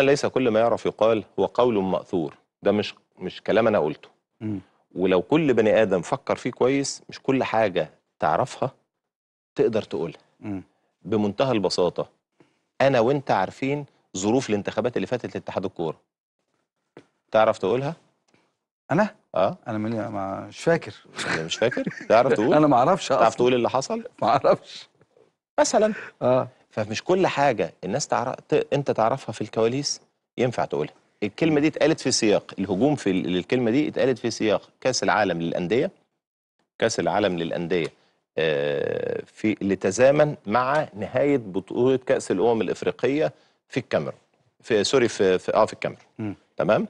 ليس كل ما يعرف يقال هو قول مأثور ده مش مش كلام انا قلته م. ولو كل بني ادم فكر فيه كويس مش كل حاجه تعرفها تقدر تقولها م. بمنتهى البساطه انا وانت عارفين ظروف الانتخابات اللي فاتت لاتحاد الكوره تعرف تقولها انا اه انا من... مش فاكر يعني مش فاكر تعرف تقول انا ما اعرفش تعرف تقول إيه اللي حصل ما اعرفش مثلا اه فمش كل حاجه الناس تعرف انت تعرفها في الكواليس ينفع تقولها الكلمه دي اتقالت في سياق الهجوم في الكلمه دي اتقالت في سياق كاس العالم للانديه كاس العالم للانديه آه، في اللي تزامن مع نهايه بطوله كاس الامم الافريقيه في الكاميرون في سوري في, في اه في الكاميرون تمام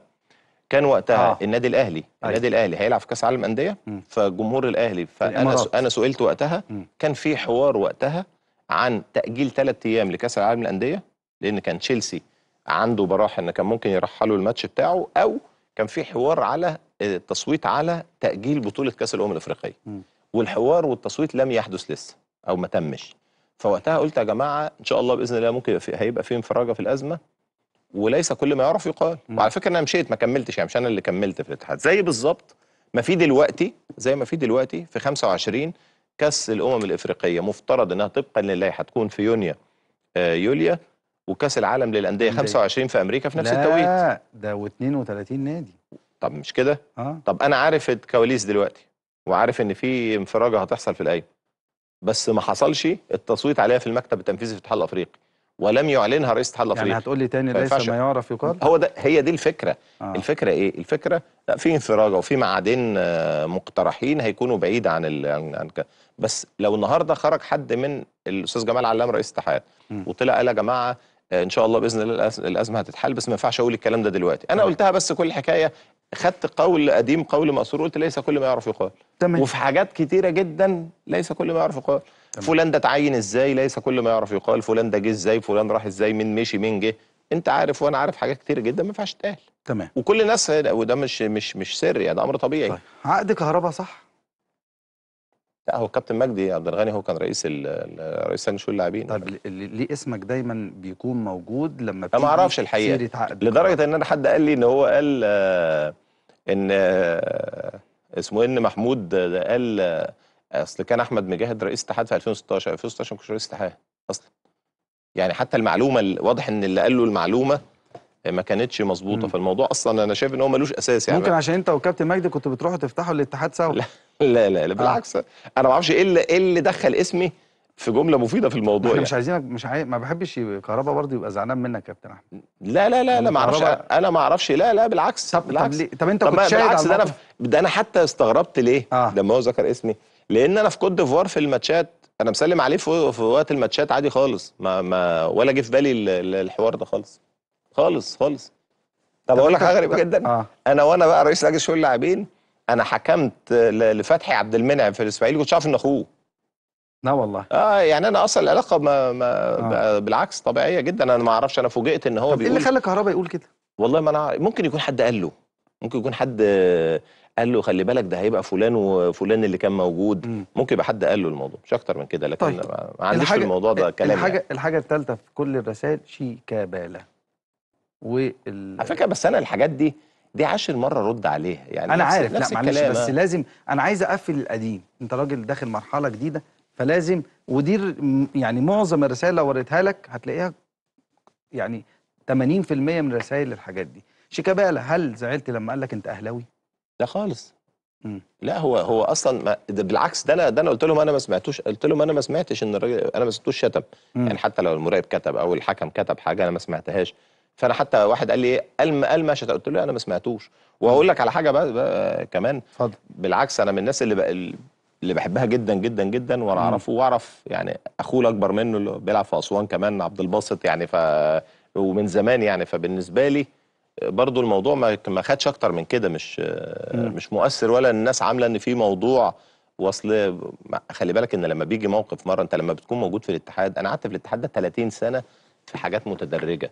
كان وقتها آه. النادي الاهلي أيه. النادي الاهلي هيلعب في كاس عالم انديه فجمهور الاهلي فانا انا سئلت وقتها م. كان في حوار وقتها عن تاجيل ثلاث ايام لكاس العالم للانديه لان كان تشيلسي عنده براح ان كان ممكن يرحلوا الماتش بتاعه او كان في حوار على التصويت آه، على تاجيل بطوله كاس الامم الافريقيه والحوار والتصويت لم يحدث لسه او ما تمش فوقتها قلت يا جماعه ان شاء الله باذن الله ممكن في هيبقى في انفراجه في الازمه وليس كل ما يعرف يقال وعلى فكره انا مشيت ما كملتش يعني مش انا اللي كملت في الاتحاد زي بالظبط ما في دلوقتي زي ما في دلوقتي في 25 كاس الامم الافريقيه مفترض انها طبقا للائحه تكون في يونيو آه، يوليا وكاس العالم للانديه 25 في امريكا في نفس لا التوقيت لا ده و32 نادي طب مش كده آه. طب انا عارف الكواليس دلوقتي وعارف ان في انفراجه هتحصل في الايام بس ما حصلش التصويت عليها في المكتب التنفيذي في الاتحاد الافريقي ولم يعلنها رئيس الاتحاد يعني الافريقي يعني هتقول لي تاني ليس ما يعرف يقال هو ده هي دي الفكره آه. الفكره ايه الفكره لا في انفراجه وفي معادين آه، مقترحين هيكونوا بعيد عن ال... عن بس لو النهارده خرج حد من الاستاذ جمال علام رئيس الاتحاد وطلع قال يا جماعه آه، ان شاء الله باذن الله الازمه هتتحل بس ما ينفعش اقول الكلام ده دلوقتي انا قلتها بس كل الحكايه خدت قول قديم قول مأثور قلت ليس كل ما يعرف يقال تمام. وفي حاجات كتيره جدا ليس كل ما يعرف يقال تمام. فلان ده اتعين ازاي ليس كل ما يعرف يقال فلان ده جه ازاي فلان راح ازاي مين مشي مين جه انت عارف وانا عارف حاجات كتير جدا ما ينفعش تتقال تمام وكل الناس وده مش مش مش سر يعني ده امر طبيعي طيب. عقد كهرباء صح لا هو كابتن مجدي عبد الغني هو كان رئيس رئيس لجنه شؤون اللاعبين طب ليه اسمك دايما بيكون موجود لما انا ما اعرفش الحقيقه لدرجه ان انا حد قال لي ان هو قال آه، ان آه، اسمه إيه، ان محمود قال آه، اصل كان احمد مجاهد رئيس اتحاد في 2016 2016 ما كانش رئيس اتحاد اصلا يعني حتى المعلومه واضح ان اللي قال له المعلومه ما كانتش مظبوطه فالموضوع اصلا انا شايف ان هو ملوش اساس يعني ممكن عشان انت وكابتن مجدي كنتوا بتروحوا تفتحوا الاتحاد سوا لا لا لا آه. بالعكس انا ما اعرفش ايه اللي ايه اللي دخل اسمي في جمله مفيده في الموضوع احنا يعني. مش عايزينك مش عاي... ما بحبش كهربا برضه يبقى زعلان منك يا كابتن احمد لا لا لا لا ما اعرفش انا ما اعرفش لا لا بالعكس طب بالعكس طب, طب انت كنت شايف بالعكس ده انا ده انا حتى استغربت ليه آه. لما هو ذكر اسمي لان انا في كوت ديفوار في الماتشات انا مسلم عليه في, في وقت الماتشات عادي خالص ما, ما ولا جه في بالي الحوار ده خالص خالص خالص طب اقول لك حاجه غريبه جدا آه. انا وانا بقى رئيس لجنه شؤون اللاعبين انا حكمت لفتحي عبد المنعم في الاسماعيلي كنت عارف ان اخوه لا والله اه يعني انا اصلا العلاقه ما, ما آه. بالعكس طبيعيه جدا انا ما اعرفش انا فوجئت ان هو بيقول ايه اللي خلى كهربا يقول كده والله ما انا ممكن يكون حد قال له ممكن يكون حد قال له خلي بالك ده هيبقى فلان وفلان اللي كان موجود م. ممكن يبقى حد قال له الموضوع مش اكتر من كده لكن طيب. ما عنديش في الموضوع ده كلام الحاجه يعني. الحاجه الثالثه في كل الرسائل شيكابالا وال على فكره بس انا الحاجات دي دي عاشر مره رد عليها يعني انا عارف نفس لا معلش بس لازم انا عايز اقفل القديم انت راجل داخل مرحله جديده فلازم ودي يعني معظم الرسائل لو وريتها لك هتلاقيها يعني 80% من رسائل الحاجات دي شيكابالا هل زعلت لما قال لك انت اهلاوي لا خالص مم. لا هو هو اصلا ما ده بالعكس ده انا ده انا قلت لهم انا ما سمعتوش قلت لهم انا ما سمعتش ان الراجل انا ما سمعتوش شتم مم. يعني حتى لو المراقب كتب او الحكم كتب حاجه انا ما سمعتهاش فانا حتى واحد قال لي قال قال ما قلت له انا ما سمعتوش وهقول لك على حاجه بقى, بقى كمان فضل. بالعكس انا من الناس اللي بقى اللي بحبها جدا جدا جدا وانا اعرفه واعرف يعني اخوه الاكبر منه اللي بيلعب في اسوان كمان عبد الباسط يعني ف ومن زمان يعني فبالنسبه لي برضو الموضوع ما ما خدش اكتر من كده مش مم. مش مؤثر ولا الناس عامله ان في موضوع وصل خلي بالك ان لما بيجي موقف مره انت لما بتكون موجود في الاتحاد انا قعدت في الاتحاد ده 30 سنه في حاجات متدرجه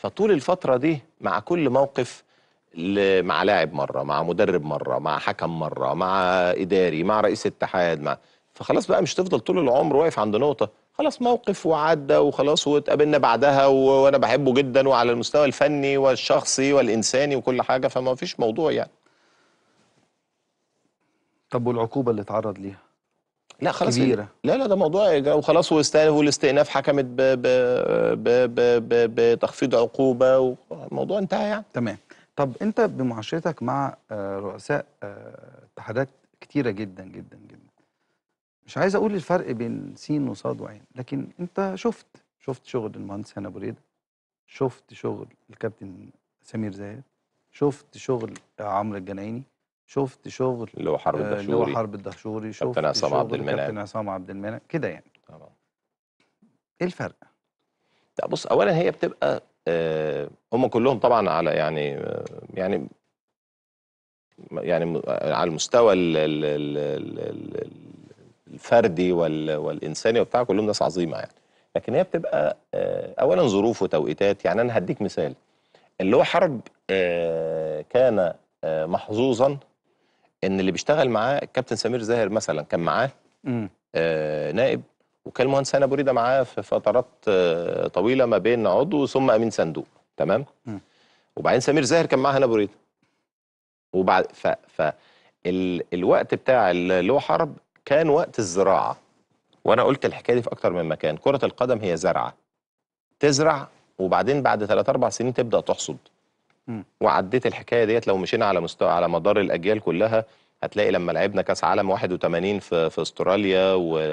فطول الفترة دي مع كل موقف مع لاعب مرة مع مدرب مرة مع حكم مرة مع إداري مع رئيس اتحاد مع فخلاص بقى مش تفضل طول العمر واقف عند نقطة خلاص موقف وعدى وخلاص واتقابلنا بعدها وانا بحبه جدا وعلى المستوى الفني والشخصي والانساني وكل حاجه فما فيش موضوع يعني طب والعقوبه اللي اتعرض ليها لا خلاص كبيرة لا لا ده موضوع وخلاص ويستاهل والاستئناف حكمت بتخفيض عقوبة والموضوع انتهى يعني تمام طب أنت بمعاشرتك مع آه، رؤساء آه، اتحادات كتيرة جدا جدا جدا مش عايز أقول الفرق بين سين وصاد وعين لكن أنت شفت شفت شغل المهندس هنا بريد شفت شغل الكابتن سمير زاهر شفت شغل عمرو الجنايني شفت شغل اللي هو حرب الدهشوري اللي هو حرب الدهشوري شفت كابتن عصام عبد المنعم كابتن عصام عبد المنعم كده يعني اه ايه الفرق؟ لا بص اولا هي بتبقى آه، هم كلهم طبعا على يعني آه، يعني يعني على المستوى الفردي والانساني وبتاع كلهم ناس عظيمه يعني لكن هي بتبقى آه، اولا ظروف وتوقيتات يعني انا هديك مثال اللي هو حرب كان محظوظا ان اللي بيشتغل معاه الكابتن سمير زاهر مثلا كان معاه آه نائب وكان المهندس هنا بريده معاه في فترات آه طويله ما بين عضو ثم امين صندوق تمام م. وبعدين سمير زاهر كان معاه هنا بريده وبعد ف, ف ال... الوقت بتاع اللي هو حرب كان وقت الزراعه وانا قلت الحكايه دي في اكتر من مكان كره القدم هي زرعه تزرع وبعدين بعد 3 4 سنين تبدا تحصد وعديت الحكايه ديت لو مشينا على مستوى على مدار الاجيال كلها هتلاقي لما لعبنا كاس عالم 81 في, في استراليا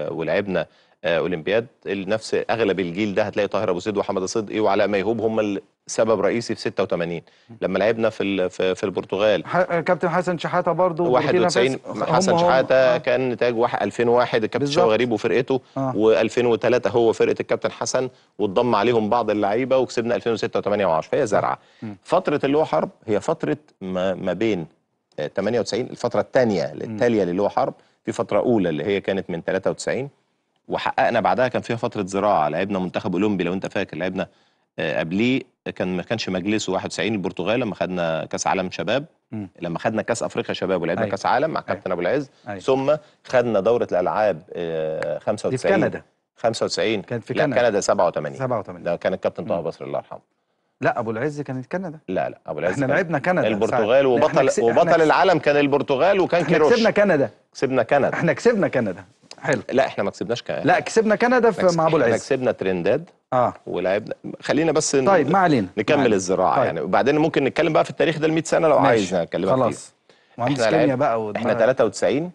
ولعبنا آه، اولمبياد نفس اغلب الجيل ده هتلاقي طاهر ابو سيد وحمد صدقي وعلاء ميهوب هم اللي سبب رئيسي في 86 لما لعبنا في في البرتغال كابتن حسن شحاته برضه 91 حسن شحاته آه. كان نتاج 2001 الكابتن شو غريب وفرقته آه. و2003 هو فرقه الكابتن حسن واتضم عليهم بعض اللعيبه وكسبنا 2006 و8 و10 فهي زرعه فتره اللي هو حرب هي فتره ما, ما بين 98 آه، الفتره الثانيه التاليه اللي هو حرب في فتره اولى اللي هي كانت من 93 وحققنا بعدها كان فيها فتره زراعه لعبنا منتخب اولمبي لو انت فاكر لعبنا قبليه كان ما كانش مجلسه 91 البرتغال لما خدنا كاس عالم شباب م. لما خدنا كاس افريقيا شباب ولعبنا أيوة. كاس عالم مع أيوة. كابتن ابو العز أيوة. ثم خدنا دوره الالعاب 95 آه، دي في كندا 95 كانت في كندا كندا 87 87 ده كان الكابتن طه بصري الله يرحمه لا ابو العز كانت كندا لا لا ابو العز احنا لعبنا كندا البرتغال وبطل وبطل العالم كان البرتغال وكان احنا كيروش كسبنا كندا كسبنا كندا احنا كسبنا كندا حلو لا احنا ما كسبناش كندا لا كسبنا كندا في مع ابو العز احنا كسبنا ترنداد اه ولعبنا خلينا بس ن... طيب ما علينا نكمل معلين. الزراعه طيب. يعني وبعدين ممكن نتكلم بقى في التاريخ ده ال 100 سنه لو ماشي. عايز نتكلم خلاص احنا لعب... بقى ودماغ. احنا 93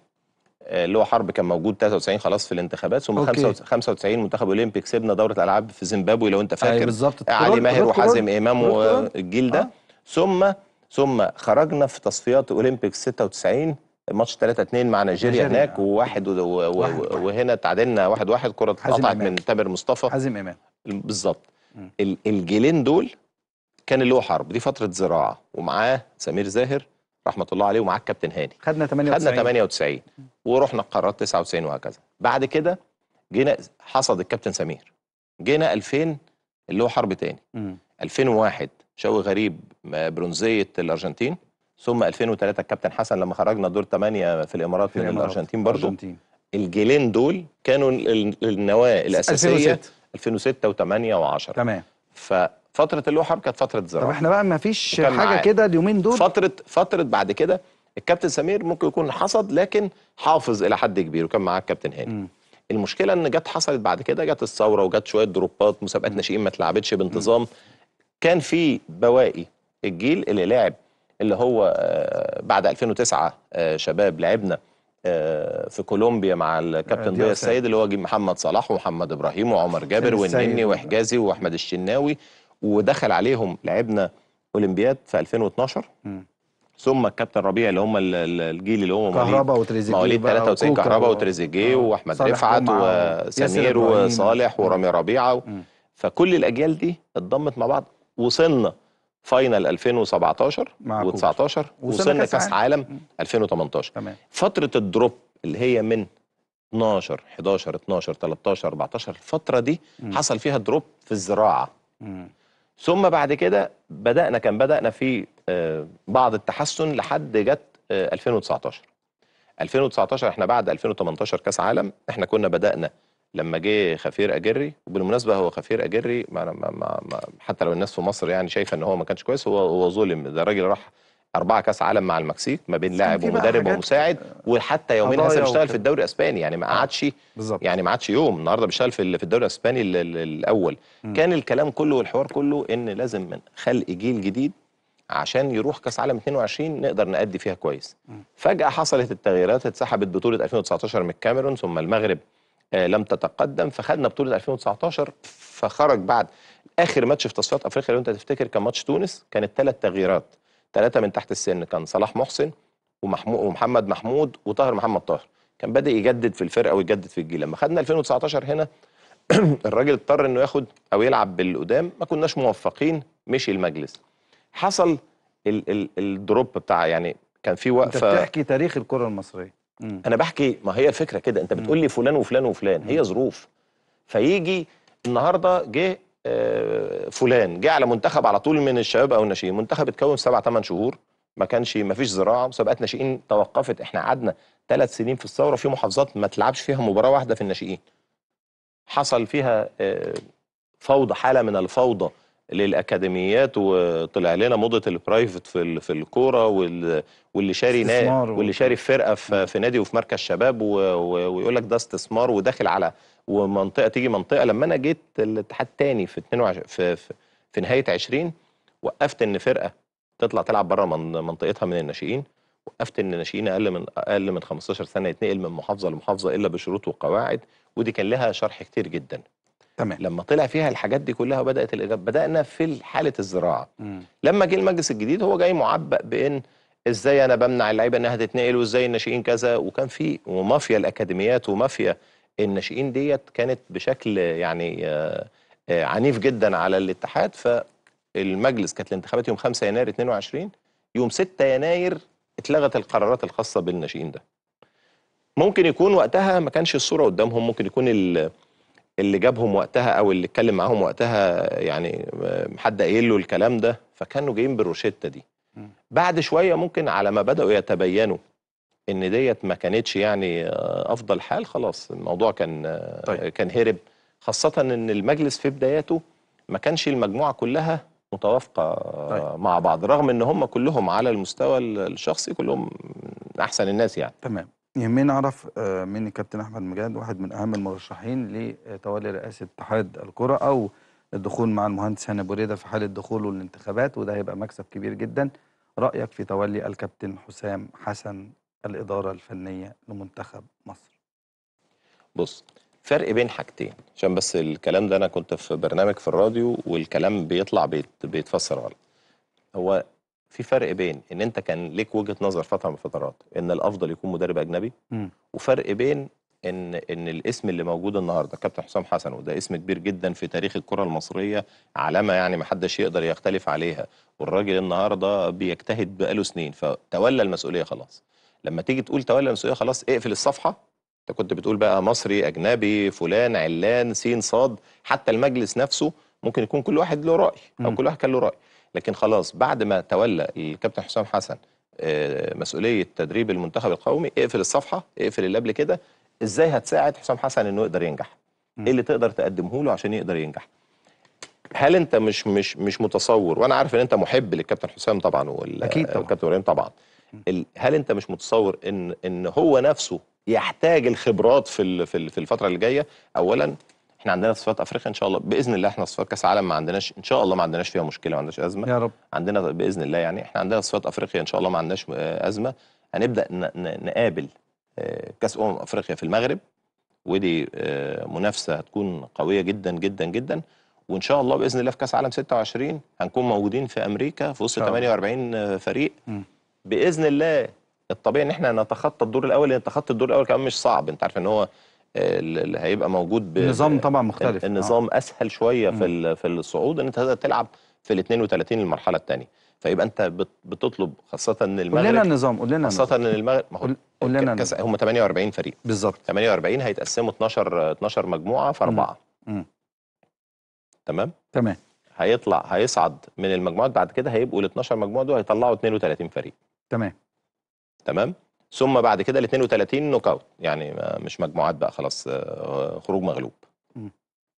آه، اللي هو حرب كان موجود 93 خلاص في الانتخابات ثم 95 منتخب اولمبي كسبنا دوره العاب في زيمبابوي لو انت فاكر آه، علي ماهر وحازم امام والجيل ده آه. ثم ثم خرجنا في تصفيات اولمبيكس 96 ماتش 3 2 مع نيجيريا هناك وواحد و... وهنا تعادلنا 1 1 كره اتقطعت من تامر مصطفى حازم امام بالظبط الجيلين دول كان اللي هو حرب دي فتره زراعه ومعاه سمير زاهر رحمه الله عليه ومعاه الكابتن هاني خدنا 98 خدنا 98 ورحنا القارات 99 وهكذا بعد كده جينا حصد الكابتن سمير جينا 2000 اللي هو حرب تاني 2001 شوي غريب برونزيه الارجنتين ثم 2003 الكابتن حسن لما خرجنا دور 8 في الامارات في من الإمارات. الارجنتين برضو الأرجنتين. الجيلين دول كانوا النواه الاساسيه 2006 2006 و8 و10 تمام ف فتره اللوحه كانت فتره زراعه طب احنا بقى ما فيش حاجه كده اليومين دول فتره فتره بعد كده الكابتن سمير ممكن يكون حصد لكن حافظ الى حد كبير وكان معاه الكابتن هاني م. المشكله ان جت حصلت بعد كده جت الثوره وجت شويه دروبات مسابقات ناشئين ما اتلعبتش بانتظام م. كان في بواقي الجيل اللي لعب اللي هو آه، بعد 2009 آه، شباب لعبنا آه، في كولومبيا مع الكابتن ضياء السيد اللي هو محمد صلاح ومحمد ابراهيم وعمر جابر والنني وحجازي واحمد الشناوي ودخل عليهم لعبنا اولمبياد في 2012 م. ثم الكابتن ربيع اللي هم الجيل اللي هم كهربا وتريزيجيه مواليد 93 كهربا وتريزيجيه آه. واحمد رفعت وسمير وصالح ورامي ربيعه و... فكل الاجيال دي اتضمت مع بعض وصلنا فاينل 2017 و19 وصلنا كاس عالم 2018 تمام. فتره الدروب اللي هي من 12 11 12 13 14 الفتره دي م. حصل فيها دروب في الزراعه م. ثم بعد كده بدانا كان بدانا في آه، بعض التحسن لحد جت 2019 آه، 2019 احنا بعد 2018 كاس عالم احنا كنا بدانا لما جه خفير اجري وبالمناسبه هو خفير اجري ما ما ما حتى لو الناس في مصر يعني شايفه ان هو ما كانش كويس هو هو ظلم ده راجل راح أربعة كأس عالم مع المكسيك ما بين لاعب ومدرب ومساعد وحتى يومين هسه بيشتغل في الدوري الإسباني يعني ما قعدش آه، يعني ما قعدش يوم النهارده بيشتغل في الدوري الإسباني الأول م. كان الكلام كله والحوار كله إن لازم خلق جيل جديد عشان يروح كاس عالم 22 نقدر نأدي فيها كويس م. فجأة حصلت التغييرات اتسحبت بطولة 2019 من الكاميرون ثم المغرب آه لم تتقدم فخدنا بطولة 2019 فخرج بعد آخر ماتش في تصفيات أفريقيا لو أنت تفتكر كان ماتش تونس كانت ثلاث تغييرات ثلاثه من تحت السن كان صلاح محسن ومحمود ومحمد محمود وطاهر محمد طاهر كان بادئ يجدد في الفرقه ويجدد في الجيل لما خدنا 2019 هنا الراجل اضطر انه ياخد او يلعب بالقدام ما كناش موفقين مشي المجلس حصل ال ال الدروب بتاع يعني كان في وقفه انت بتحكي تاريخ الكره المصريه مم. انا بحكي ما هي الفكره كده انت بتقول لي فلان وفلان وفلان هي ظروف فيجي النهارده جه فلان جه على منتخب على طول من الشباب او الناشئين منتخب اتكون سبع ثمان شهور ما كانش ما فيش زراعه مسابقات ناشئين توقفت احنا قعدنا ثلاث سنين في الثوره في محافظات ما تلعبش فيها مباراه واحده في الناشئين حصل فيها آه، فوضى حاله من الفوضى للاكاديميات وطلع لنا موضه البرايفت في في الكوره واللي شاري واللي شاري فرقه في نادي وفي مركز شباب ويقول لك ده استثمار وداخل على ومنطقه تيجي منطقه لما انا جيت الاتحاد تاني في 22 في, في, في نهايه 20 وقفت ان فرقه تطلع تلعب بره من منطقتها من الناشئين وقفت ان الناشئين اقل من اقل من 15 سنه يتنقل من محافظه لمحافظه الا بشروط وقواعد ودي كان لها شرح كتير جدا تمام لما طلع فيها الحاجات دي كلها وبدات الاجابه بدانا في حاله الزراعه م. لما جه المجلس الجديد هو جاي معبأ بان ازاي انا بمنع اللعيبه انها تتنقل وازاي الناشئين كذا وكان في ومافيا الاكاديميات ومافيا الناشئين ديت كانت بشكل يعني آه، آه، عنيف جدا على الاتحاد فالمجلس كانت الانتخابات يوم 5 يناير 22 يوم 6 يناير اتلغت القرارات الخاصه بالناشئين ده ممكن يكون وقتها ما كانش الصوره قدامهم ممكن يكون اللي جابهم وقتها او اللي اتكلم معاهم وقتها يعني آه، حد قايل له الكلام ده فكانوا جايين بالروشته دي بعد شويه ممكن على ما بداوا يتبينوا ان ديت ما كانتش يعني آه، افضل حال خلاص الموضوع كان آه، طيب. كان هرب خاصه ان المجلس في بداياته ما كانش المجموعه كلها متوافقه طيب. آه، مع بعض رغم ان هم كلهم على المستوى الشخصي كلهم احسن الناس يعني تمام يهمني اعرف من الكابتن احمد مجاد واحد من اهم المرشحين لتولي رئاسه اتحاد الكره او الدخول مع المهندس هاني بريده في حاله دخوله للانتخابات وده هيبقى مكسب كبير جدا رايك في تولي الكابتن حسام حسن الإدارة الفنية لمنتخب مصر بص فرق بين حاجتين عشان بس الكلام ده أنا كنت في برنامج في الراديو والكلام بيطلع بيت بيتفسر غلط هو في فرق بين ان انت كان ليك وجهه نظر فتره من الفترات ان الافضل يكون مدرب اجنبي م. وفرق بين ان ان الاسم اللي موجود النهارده كابتن حسام حسن وده اسم كبير جدا في تاريخ الكره المصريه علامه يعني ما حدش يقدر يختلف عليها والراجل النهارده بيجتهد بقاله سنين فتولى المسؤوليه خلاص لما تيجي تقول تولى المسؤوليه خلاص اقفل الصفحة انت كنت بتقول بقى مصري اجنبي فلان علان سين صاد حتى المجلس نفسه ممكن يكون كل واحد له راي او م. كل واحد كان له راي لكن خلاص بعد ما تولى الكابتن حسام حسن آه، مسؤوليه تدريب المنتخب القومي اقفل الصفحه اقفل اللي قبل كده ازاي هتساعد حسام حسن انه يقدر ينجح م. ايه اللي تقدر تقدمه له عشان يقدر ينجح هل انت مش مش مش متصور وانا عارف ان انت محب للكابتن حسام طبعا والكابتن ابراهيم طبعا هل انت مش متصور ان ان هو نفسه يحتاج الخبرات في في الفتره اللي جايه اولا احنا عندنا صفات افريقيا ان شاء الله باذن الله احنا صفات كاس عالم ما عندناش ان شاء الله ما عندناش فيها مشكله ما عندناش ازمه يا رب عندنا باذن الله يعني احنا عندنا صفات افريقيا ان شاء الله ما عندناش آه، ازمه هنبدا نقابل آه، كاس امم افريقيا في المغرب ودي آه، منافسه هتكون قويه جدا جدا جدا وان شاء الله باذن الله في كاس عالم 26 هنكون موجودين في امريكا في وسط 48 فريق م. باذن الله الطبيعي ان احنا نتخطى الدور الاول لان تخطي الدور الاول كمان مش صعب انت عارف ان هو اللي هيبقى موجود ب... النظام طبعا مختلف النظام آه. اسهل شويه في في الصعود ان انت تلعب في ال 32 المرحله الثانيه فيبقى انت بتطلب خاصه ان المغرب قول لنا النظام قول لنا خاصه ان المغرب ما هو قول لنا كس... هم 48 فريق بالظبط 48 هيتقسموا 12 12 مجموعه في اربعه تمام تمام هيطلع هيصعد من المجموعات بعد كده هيبقوا ال 12 مجموعه دول هيطلعوا 32 فريق تمام تمام ثم بعد كده ال 32 نوك اوت يعني مش مجموعات بقى خلاص آه، خروج مغلوب م.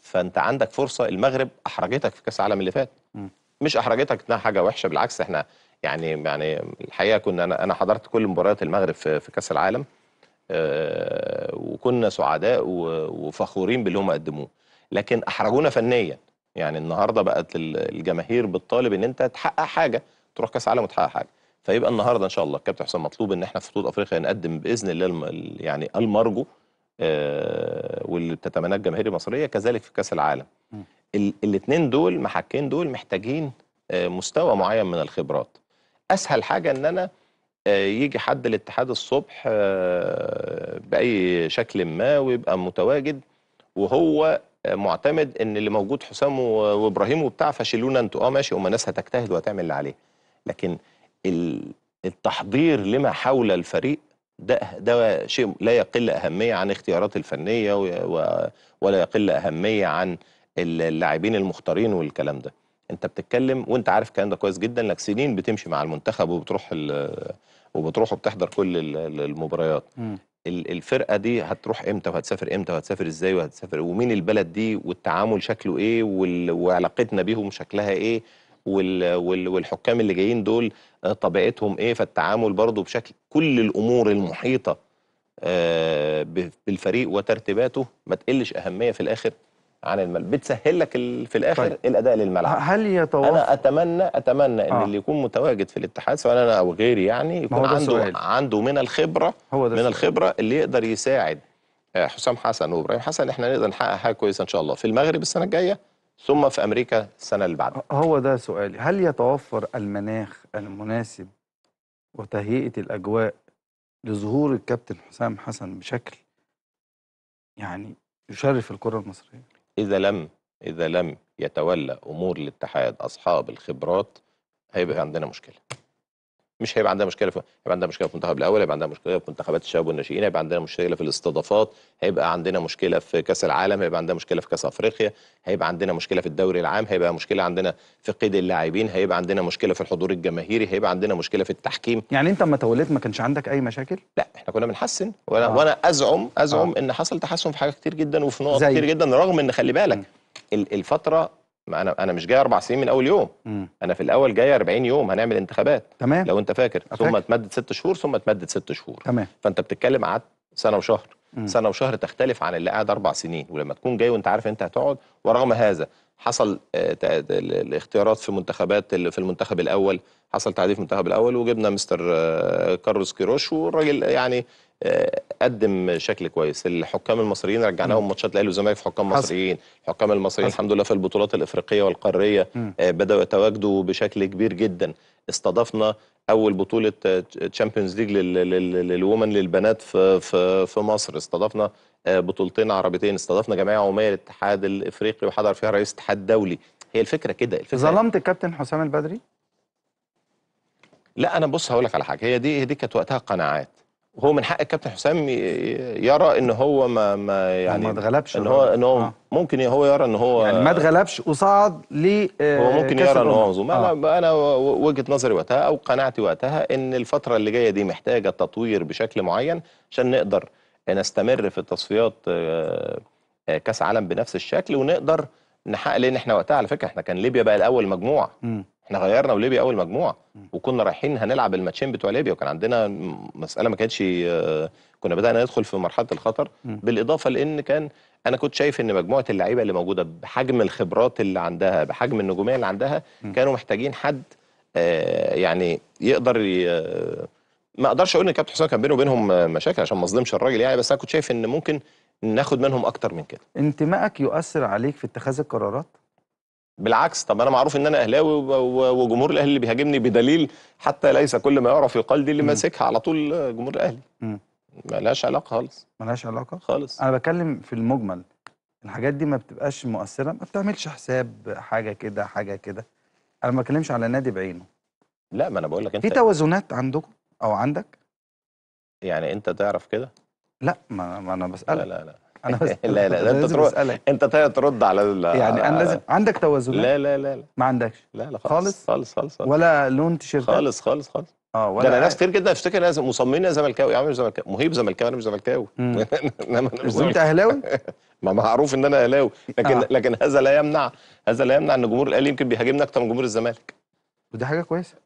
فانت عندك فرصه المغرب احرجتك في كاس العالم اللي فات م. مش احرجتك انها حاجه وحشه بالعكس احنا يعني يعني الحقيقه كنا انا انا حضرت كل مباريات المغرب في, في كاس العالم آه، وكنا سعداء وفخورين باللي هم قدموه لكن احرجونا فنيا يعني النهارده بقت الجماهير بتطالب ان انت تحقق حاجه تروح كاس عالم وتحقق حاجه فيبقى النهارده ان شاء الله الكابتن حسام مطلوب ان احنا في بطوله افريقيا نقدم باذن الله يعني المرجو آه، واللي بتتمناه الجماهير المصريه كذلك في كاس العالم الاثنين دول محكين دول محتاجين آه، مستوى معين من الخبرات اسهل حاجه ان انا آه، يجي حد الاتحاد الصبح باي شكل ما ويبقى متواجد وهو معتمد ان اللي موجود حسام وابراهيم وبتاع فشلونا انتوا اه ماشي هم ناس هتجتهد وهتعمل اللي عليه لكن التحضير لما حول الفريق ده ده شيء لا يقل اهميه عن اختيارات الفنيه ولا يقل اهميه عن اللاعبين المختارين والكلام ده انت بتتكلم وانت عارف الكلام ده كويس جدا لك سنين بتمشي مع المنتخب وبتروح وبتروح وبتحضر كل المباريات الفرقه دي هتروح امتى وهتسافر امتى وهتسافر ازاي وهتسافر إيه؟ ومين البلد دي والتعامل شكله ايه وعلاقتنا بيهم شكلها ايه وال والحكام اللي جايين دول آه، طبيعتهم ايه فالتعامل برضو بشكل كل الامور المحيطه آه، بالفريق وترتيباته ما تقلش اهميه في الاخر عن الملعب بتسهل لك في الاخر طيب. الاداء للملعب هل يتوفر انا اتمنى اتمنى ان آه. اللي يكون متواجد في الاتحاد سواء انا او غيري يعني يكون عنده سؤال. عنده من الخبره هو ده من الخبره اللي يقدر يساعد حسام حسن وابراهيم حسن احنا نقدر نحقق حاجه كويسه ان شاء الله في المغرب السنه الجايه ثم في امريكا السنه اللي بعدها هو ده سؤالي هل يتوفر المناخ المناسب وتهيئه الاجواء لظهور الكابتن حسام حسن بشكل يعني يشرف الكره المصريه اذا لم اذا لم يتولى امور الاتحاد اصحاب الخبرات هيبقى عندنا مشكله مش هيبقى عندها مشكله في هيبقى عندها مشكله في المنتخب الاول هيبقى عندها مشكله في منتخبات الشباب والناشئين هيبقى عندنا مشكله في الاستضافات هيبقى عندنا مشكله في كاس العالم هيبقى عندنا مشكله في كاس افريقيا هيبقى عندنا مشكله في الدوري العام هيبقى مشكله عندنا في قيد اللاعبين هيبقى عندنا مشكله في الحضور الجماهيري هيبقى عندنا مشكله في التحكيم يعني انت لما توليت ما كانش عندك اي مشاكل لا احنا كنا بنحسن وانا آه. وانا ازعم ازعم آه. ان حصل تحسن في حاجات كتير جدا وفي نقط كتير جدا رغم ان خلي بالك م. الفتره ما انا انا مش جاي اربع سنين من اول يوم مم. انا في الاول جاي 40 يوم هنعمل انتخابات تمام لو انت فاكر أفاكر. ثم تمدد ست شهور ثم تمدد ست شهور تمام فانت بتتكلم قعدت سنه وشهر مم. سنه وشهر تختلف عن اللي قاعد اربع سنين ولما تكون جاي وانت عارف انت هتقعد ورغم هذا حصل آه، الاختيارات في منتخبات في المنتخب الاول حصل تعديل في المنتخب الاول وجبنا مستر آه، كارلوس كيروش والراجل يعني قدم شكل كويس الحكام المصريين رجعناهم ماتشات الاهلي والزمالك في حكام مصريين الحكام المصريين الحمد لله في البطولات الافريقيه والقاريه آه، بداوا يتواجدوا بشكل كبير جدا استضفنا اول بطوله تشامبيونز آه، ليج للومن للبنات في في في مصر استضفنا آه، بطولتين عربيتين استضفنا جمعيه عموميه للاتحاد الافريقي وحضر فيها رئيس اتحاد دولي هي الفكره كده الفكره يعني. ظلمت الكابتن حسام البدري لا انا بص هقول لك على حاجه هي دي هي دي كانت وقتها قناعات هو من حق الكابتن حسام يرى ان هو ما, ما يعني ما اتغلبش ان هو ان هو آه. ممكن هو يرى ان هو يعني ما اتغلبش وصعد ل آه، هو ممكن يرى ان هو منظوم آه. انا انا وجهه نظري وقتها او قناعتي وقتها ان الفتره اللي جايه دي محتاجه تطوير بشكل معين عشان نقدر نستمر في التصفيات آه، آه، كاس عالم بنفس الشكل ونقدر نحقق لان احنا وقتها على فكره احنا كان ليبيا بقى الاول مجموعه م. احنا غيرنا وليبيا اول مجموعه وكنا رايحين هنلعب الماتشين بتوع ليبيا وكان عندنا مساله ما كانتش آه، كنا بدانا ندخل في مرحله الخطر بالاضافه لان كان انا كنت شايف ان مجموعه اللعيبه اللي موجوده بحجم الخبرات اللي عندها بحجم النجوميه اللي عندها كانوا محتاجين حد آه، يعني يقدر آه، ما اقدرش اقول ان كابتن حسام كان بينه وبينهم مشاكل عشان ما اظلمش الراجل يعني بس انا كنت شايف ان ممكن ناخد منهم اكتر من كده انتمائك يؤثر عليك في اتخاذ القرارات بالعكس طب انا معروف ان انا اهلاوي وجمهور الاهلي اللي بيهاجمني بدليل حتى ليس كل ما يعرف يقال دي اللي ماسكها على طول جمهور الاهلي ملهاش علاقه خالص ملهاش علاقه خالص انا بتكلم في المجمل الحاجات دي ما بتبقاش مؤثره ما بتعملش حساب حاجه كده حاجه كده انا ما بتكلمش على نادي بعينه لا ما انا بقول لك انت في توازنات عندكم او عندك يعني انت تعرف كده لا ما انا بسالك لا لا لا انا بس لا لا انت ترد انت ترد على يعني انا لازم آه، عندك توازنات لا لا لا لا ما عندكش لا لا خالص خالص خالص ولا لون تيشيرت خالص خالص خالص اه ولا ده انا ناس كتير جدا بتفتكر ناس مصممين زملكاوي يا عم مش زملكاوي مهيب زملكاوي انا مش زملكاوي انما اهلاوي؟ ما معروف ان انا اهلاوي لكن آه. لكن هذا لا يمنع هذا لا يمنع ان جمهور الاهلي يمكن بيهاجمنا اكتر من جمهور الزمالك ودي حاجه كويسه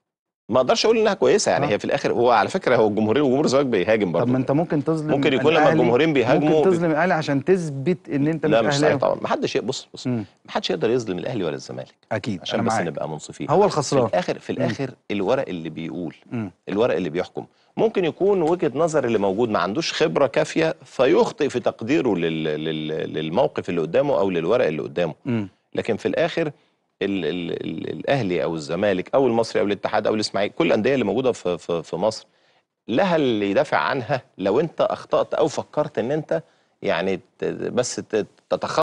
ما اقدرش اقول انها كويسه يعني آه. هي في الاخر هو على فكره هو الجمهورين وجمهور الزمالك بيهاجم برضه طب ما انت ممكن تظلم ممكن يكون لما الجمهورين بيهاجموا ممكن تظلم الاهلي عشان تثبت ان انت مش اهلاوي لا مش صحيح طبعا ما حدش بص بص ما حدش يقدر يظلم الاهلي ولا الزمالك اكيد عشان بس نبقى منصفين هو الخسران في الاخر في الاخر الورق اللي بيقول الورق اللي بيحكم ممكن يكون وجهه نظر اللي موجود ما عندوش خبره كافيه فيخطئ في تقديره لل... لل... للموقف اللي قدامه او للورق اللي قدامه لكن في الاخر الـ الـ الـ الاهلي او الزمالك او المصري او الاتحاد او الاسماعيلي كل الانديه اللي موجوده في, في في مصر لها اللي يدافع عنها لو انت اخطات او فكرت ان انت يعني بس تتخطى